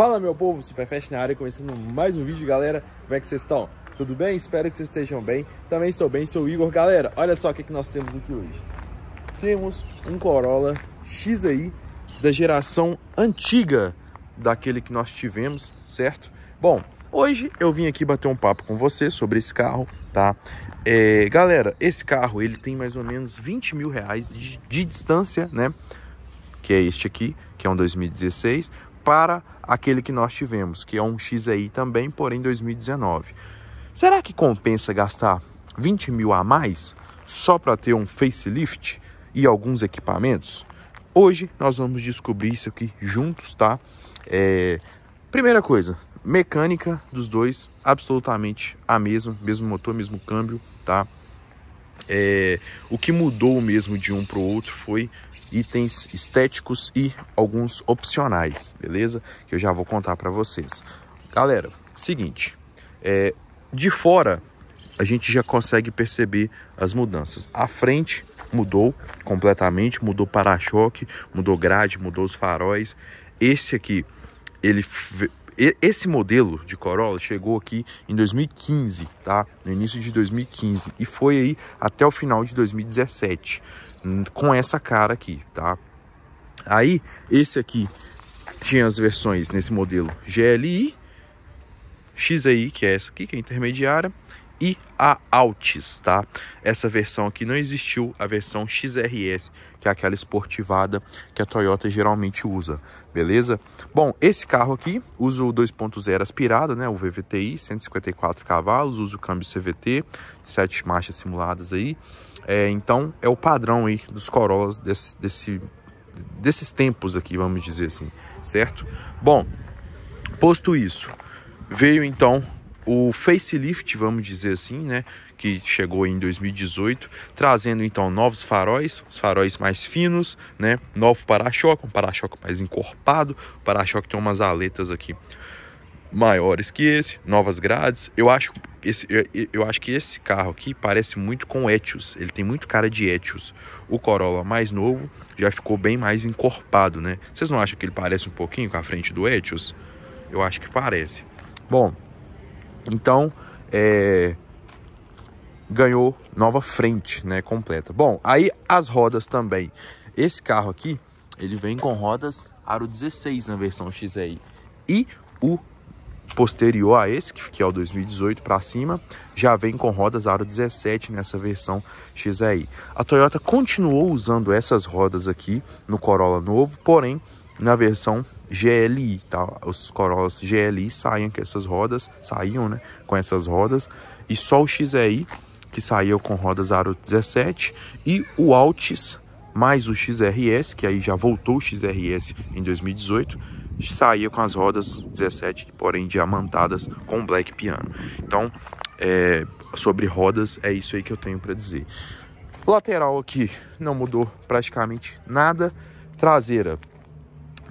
Fala meu povo, Superfest na área, começando mais um vídeo galera, como é que vocês estão? Tudo bem? Espero que vocês estejam bem, também estou bem, sou o Igor Galera, olha só o que, que nós temos aqui hoje Temos um Corolla XI da geração antiga daquele que nós tivemos, certo? Bom, hoje eu vim aqui bater um papo com você sobre esse carro, tá? É, galera, esse carro ele tem mais ou menos 20 mil reais de, de distância, né? Que é este aqui, que é um 2016 para aquele que nós tivemos, que é um XEI também, porém 2019. Será que compensa gastar 20 mil a mais só para ter um facelift e alguns equipamentos? Hoje nós vamos descobrir isso aqui juntos, tá? É... Primeira coisa, mecânica dos dois absolutamente a mesma, mesmo motor, mesmo câmbio, tá? É, o que mudou mesmo de um para o outro foi itens estéticos e alguns opcionais, beleza? Que eu já vou contar para vocês. Galera, seguinte, é, de fora a gente já consegue perceber as mudanças. A frente mudou completamente, mudou para-choque, mudou grade, mudou os faróis. Esse aqui, ele esse modelo de Corolla chegou aqui em 2015, tá? No início de 2015 e foi aí até o final de 2017 hum, com essa cara aqui, tá? Aí esse aqui tinha as versões nesse modelo GLI, XEi que é essa aqui, que é intermediária, e a Altis, tá? Essa versão aqui não existiu, a versão XRS, que é aquela esportivada que a Toyota geralmente usa, beleza? Bom, esse carro aqui usa o 2.0 aspirado, né, o VVTi, 154 cavalos, usa o câmbio CVT, sete marchas simuladas aí. É, então é o padrão aí dos Corollas desse, desse desses tempos aqui, vamos dizer assim, certo? Bom, posto isso, veio então o facelift, vamos dizer assim, né, que chegou em 2018, trazendo então novos faróis, os faróis mais finos, né, novo para-choque, um para-choque mais encorpado, para-choque tem umas aletas aqui maiores que esse, novas grades. Eu acho esse, eu, eu acho que esse carro aqui parece muito com o Etios, ele tem muito cara de Etios. O Corolla mais novo já ficou bem mais encorpado, né? Vocês não acham que ele parece um pouquinho com a frente do Etios? Eu acho que parece. Bom, então, é, ganhou nova frente, né, completa. Bom, aí as rodas também. Esse carro aqui, ele vem com rodas aro 16 na versão XEI. E o posterior a esse, que é o 2018 para cima, já vem com rodas aro 17 nessa versão XEI. A Toyota continuou usando essas rodas aqui no Corolla novo, porém na versão GLI, tá? Os Corollas GLI saíam com essas rodas, saíam, né, com essas rodas, e só o XEI que saiu com rodas aro 17 e o Altis mais o XRS, que aí já voltou o XRS em 2018, saía com as rodas 17, porém diamantadas com black piano. Então, é, sobre rodas é isso aí que eu tenho para dizer. Lateral aqui não mudou praticamente nada. Traseira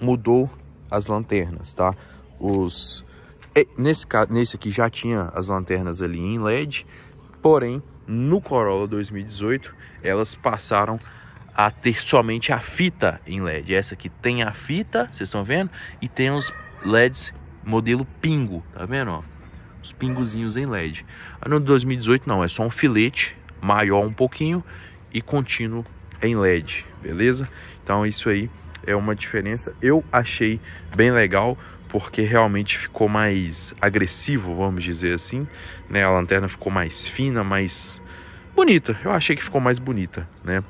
mudou as lanternas, tá? Os é, nesse nesse aqui já tinha as lanternas ali em LED, porém no Corolla 2018 elas passaram a ter somente a fita em LED. Essa aqui tem a fita, vocês estão vendo? E tem os LEDs modelo pingo, tá vendo? Ó? Os pingozinhos em LED. No 2018 não, é só um filete maior um pouquinho e contínuo em LED, beleza? Então isso aí é uma diferença. Eu achei bem legal porque realmente ficou mais agressivo, vamos dizer assim, né? A lanterna ficou mais fina, mais bonita. Eu achei que ficou mais bonita, né?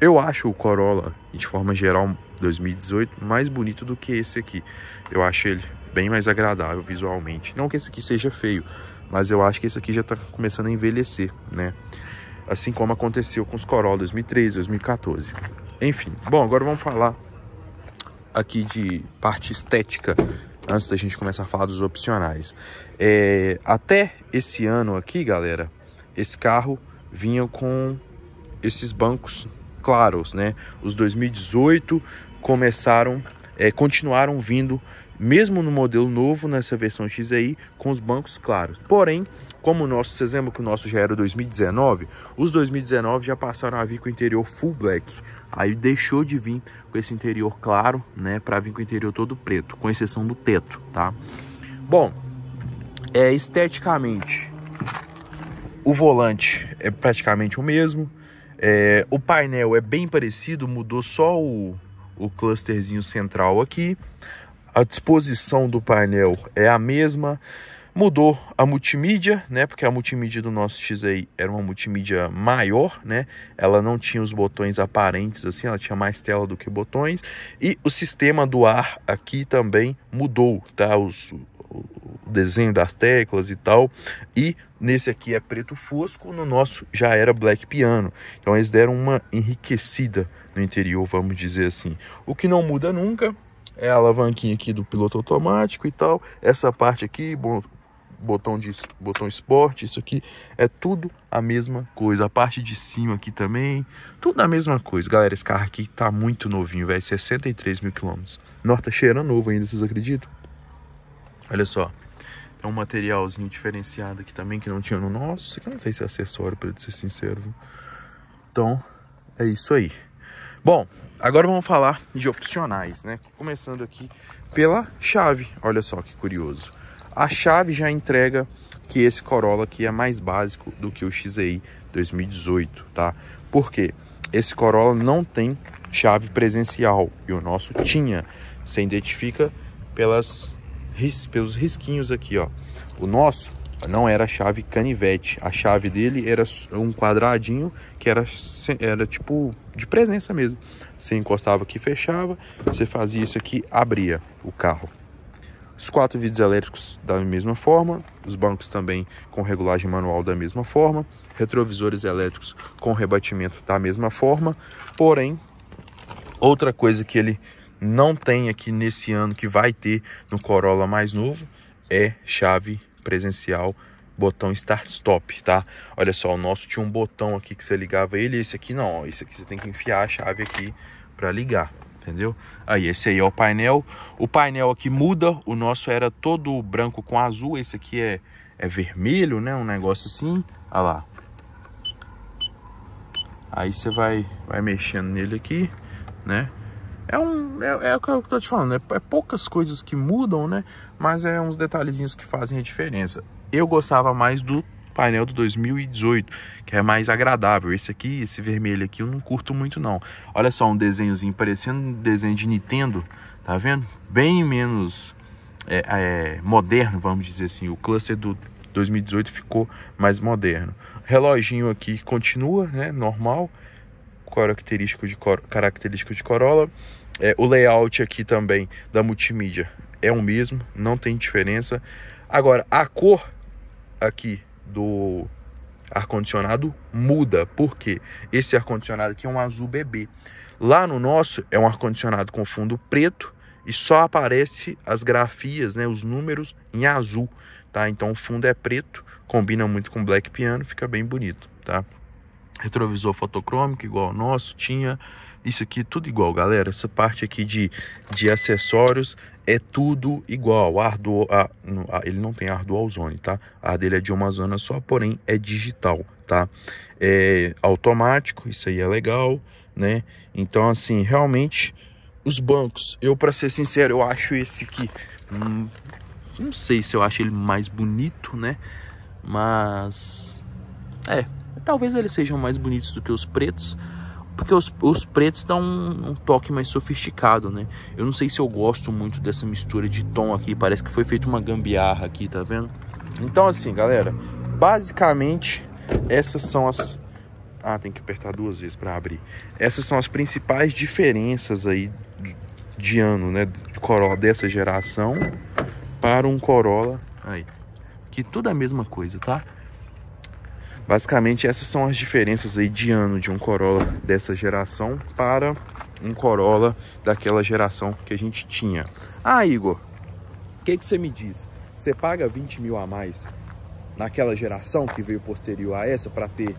Eu acho o Corolla, de forma geral, 2018 mais bonito do que esse aqui. Eu acho ele bem mais agradável visualmente. Não que esse aqui seja feio, mas eu acho que esse aqui já está começando a envelhecer, né? assim como aconteceu com os Corolla 2013, 2014. Enfim, bom, agora vamos falar aqui de parte estética antes da gente começar a falar dos opcionais. É, até esse ano aqui, galera, esse carro vinha com esses bancos claros, né? Os 2018 começaram, é, continuaram vindo, mesmo no modelo novo, nessa versão X aí, com os bancos claros. Porém, como o nosso, vocês lembram que o nosso já era 2019? Os 2019 já passaram a vir com o interior full black. Aí deixou de vir com esse interior claro, né? Para vir com o interior todo preto, com exceção do teto, tá? Bom, é, esteticamente, o volante é praticamente o mesmo. É, o painel é bem parecido, mudou só o, o clusterzinho central aqui. A disposição do painel é a mesma. Mudou a multimídia, né? Porque a multimídia do nosso XI era uma multimídia maior, né? Ela não tinha os botões aparentes assim, ela tinha mais tela do que botões. E o sistema do ar aqui também mudou, tá? Os, o desenho das teclas e tal. E nesse aqui é preto fosco, no nosso já era black piano. Então eles deram uma enriquecida no interior, vamos dizer assim. O que não muda nunca é a alavanquinha aqui do piloto automático e tal. Essa parte aqui, bom botão de botão esporte, isso aqui é tudo a mesma coisa. A parte de cima aqui também, tudo a mesma coisa. Galera, esse carro aqui tá muito novinho, velho, 63 mil quilômetros. Nossa, tá cheirando novo ainda, vocês acreditam? Olha só, é um materialzinho diferenciado aqui também, que não tinha no nosso. Isso aqui eu não sei se é acessório, pra ser sincero. Viu? Então, é isso aí. Bom, agora vamos falar de opcionais, né? Começando aqui pela chave. Olha só que curioso. A chave já entrega que esse Corolla aqui é mais básico do que o XEI 2018, tá? Por quê? Esse Corolla não tem chave presencial e o nosso tinha. Você identifica pelas pelos risquinhos aqui, ó. O nosso não era chave canivete, a chave dele era um quadradinho que era, era tipo de presença mesmo. Você encostava aqui, fechava, você fazia isso aqui, abria o carro. Os quatro vidros elétricos da mesma forma, os bancos também com regulagem manual da mesma forma, retrovisores elétricos com rebatimento da mesma forma. Porém, outra coisa que ele não tem aqui nesse ano que vai ter no Corolla mais novo é chave presencial botão start stop, tá? Olha só, o nosso tinha um botão aqui que você ligava ele, esse aqui não, esse aqui você tem que enfiar a chave aqui para ligar entendeu? Aí, esse aí é o painel. O painel aqui muda, o nosso era todo branco com azul, esse aqui é, é vermelho, né? Um negócio assim, olha lá. Aí você vai, vai mexendo nele aqui, né? É, um, é, é o que eu tô te falando, é, é poucas coisas que mudam, né? Mas é uns detalhezinhos que fazem a diferença. Eu gostava mais do painel do 2018, que é mais agradável. Esse aqui, esse vermelho aqui, eu não curto muito não. Olha só, um desenhozinho parecendo um desenho de Nintendo, tá vendo? Bem menos é, é, moderno, vamos dizer assim. O cluster do 2018 ficou mais moderno. Reloginho aqui continua, né, normal, característico de, característico de Corolla. É, o layout aqui também da multimídia é o mesmo, não tem diferença. Agora, a cor aqui do ar-condicionado muda. Por quê? Esse ar-condicionado aqui é um azul bebê. Lá no nosso é um ar-condicionado com fundo preto e só aparece as grafias, né, os números em azul, tá? Então o fundo é preto, combina muito com black piano, fica bem bonito, tá? Retrovisor fotocrômico igual o nosso tinha, isso aqui é tudo igual, galera. Essa parte aqui de, de acessórios é tudo igual. ardo a, a, ele não tem do Zone, tá? A dele é de uma zona só, porém é digital, tá? É automático, isso aí é legal, né? Então, assim, realmente, os bancos, eu, para ser sincero, eu acho esse aqui... Hum, não sei se eu acho ele mais bonito, né? Mas... É, talvez eles sejam mais bonitos do que os pretos, porque os, os pretos dão um, um, toque mais sofisticado, né? Eu não sei se eu gosto muito dessa mistura de tom aqui. Parece que foi feita uma gambiarra aqui, tá vendo? Então, assim, galera. Basicamente, essas são as... Ah, tem que apertar duas vezes para abrir. Essas são as principais diferenças aí de ano, né? De Corolla dessa geração para um Corolla... Aí. Que tudo é a mesma coisa, tá? Basicamente essas são as diferenças aí de ano de um Corolla dessa geração para um Corolla daquela geração que a gente tinha. Ah, Igor, o que, que você me diz? Você paga 20 mil a mais naquela geração que veio posterior a essa para ter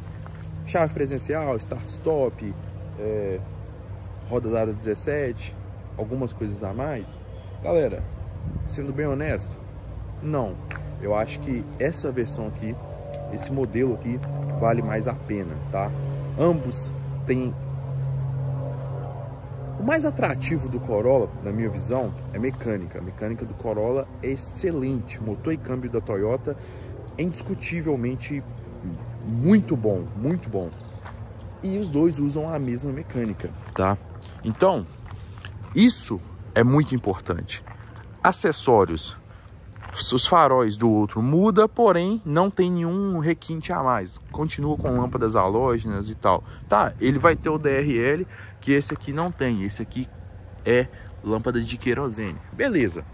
chave presencial, start-stop, é, rodas aro 17, algumas coisas a mais? Galera, sendo bem honesto, não. Eu acho que essa versão aqui esse modelo aqui vale mais a pena, tá? Ambos têm... O mais atrativo do Corolla, na minha visão, é a mecânica. A mecânica do Corolla é excelente. Motor e câmbio da Toyota é indiscutivelmente muito bom, muito bom. E os dois usam a mesma mecânica, tá? Então, isso é muito importante. Acessórios os faróis do outro muda, porém não tem nenhum requinte a mais. Continua com lâmpadas halógenas e tal. Tá, ele vai ter o DRL que esse aqui não tem. Esse aqui é lâmpada de querosene. Beleza.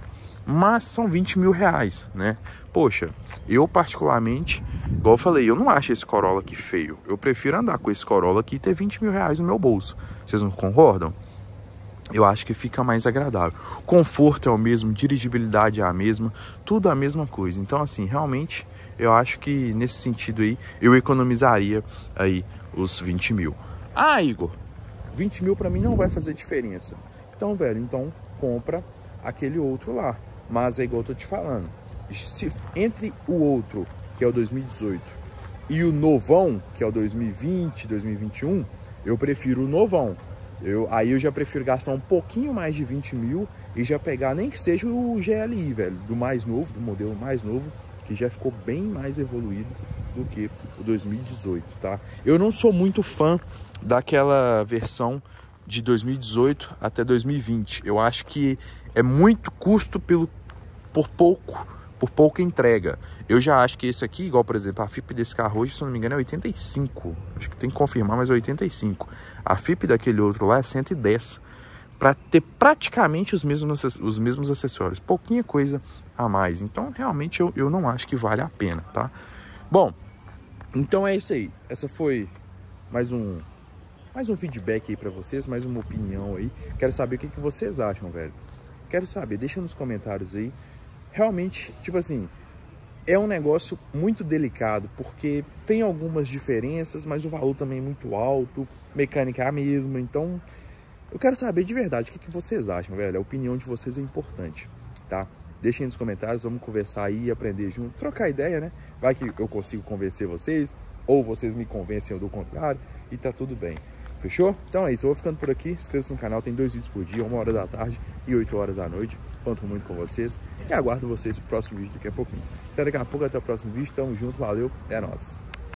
Mas são 20 mil reais, né? Poxa, eu particularmente, igual eu falei, eu não acho esse Corolla aqui feio. Eu prefiro andar com esse Corolla aqui e ter 20 mil reais no meu bolso. Vocês não concordam? eu acho que fica mais agradável. Conforto é o mesmo, dirigibilidade é a mesma, tudo a mesma coisa. Então, assim, realmente, eu acho que nesse sentido aí, eu economizaria aí os 20 mil. Ah, Igor, 20 mil para mim não vai fazer diferença. Então, velho, então compra aquele outro lá. Mas é igual eu tô te falando, se, entre o outro, que é o 2018, e o novão, que é o 2020, 2021, eu prefiro o novão eu, aí eu já prefiro gastar um pouquinho mais de 20 mil e já pegar nem que seja o GLI, velho, do mais novo, do modelo mais novo, que já ficou bem mais evoluído do que o 2018, tá? Eu não sou muito fã daquela versão de 2018 até 2020. Eu acho que é muito custo pelo por pouco, por pouca entrega. Eu já acho que esse aqui, igual por exemplo, a FIP desse carro hoje, se não me engano, é 85. Acho que tem que confirmar, mas é 85. A FIP daquele outro lá é 110 para ter praticamente os mesmos, os mesmos acessórios, pouquinha coisa a mais. Então, realmente, eu, eu não acho que vale a pena, tá? Bom, então é isso aí. Essa foi mais um mais um feedback aí para vocês, mais uma opinião aí. Quero saber o que, que vocês acham, velho. Quero saber, deixa nos comentários aí. Realmente, tipo assim, é um negócio muito delicado, porque tem algumas diferenças, mas o valor também é muito alto, mecânica é a mesma, então eu quero saber de verdade o que, vocês acham, velho. A opinião de vocês é importante, tá? Deixem nos comentários, vamos conversar aí, aprender junto, trocar ideia, né? Vai que eu consigo convencer vocês, ou vocês me convencem do contrário, e tá tudo bem. Fechou? Então é isso, eu vou ficando por aqui. Inscreva-se no canal, tem dois vídeos por dia, uma hora da tarde e 8 horas da noite. Conto muito com vocês e aguardo vocês pro próximo vídeo daqui a pouquinho. Até daqui a pouco, até o próximo vídeo. Tamo junto, valeu, é nóis.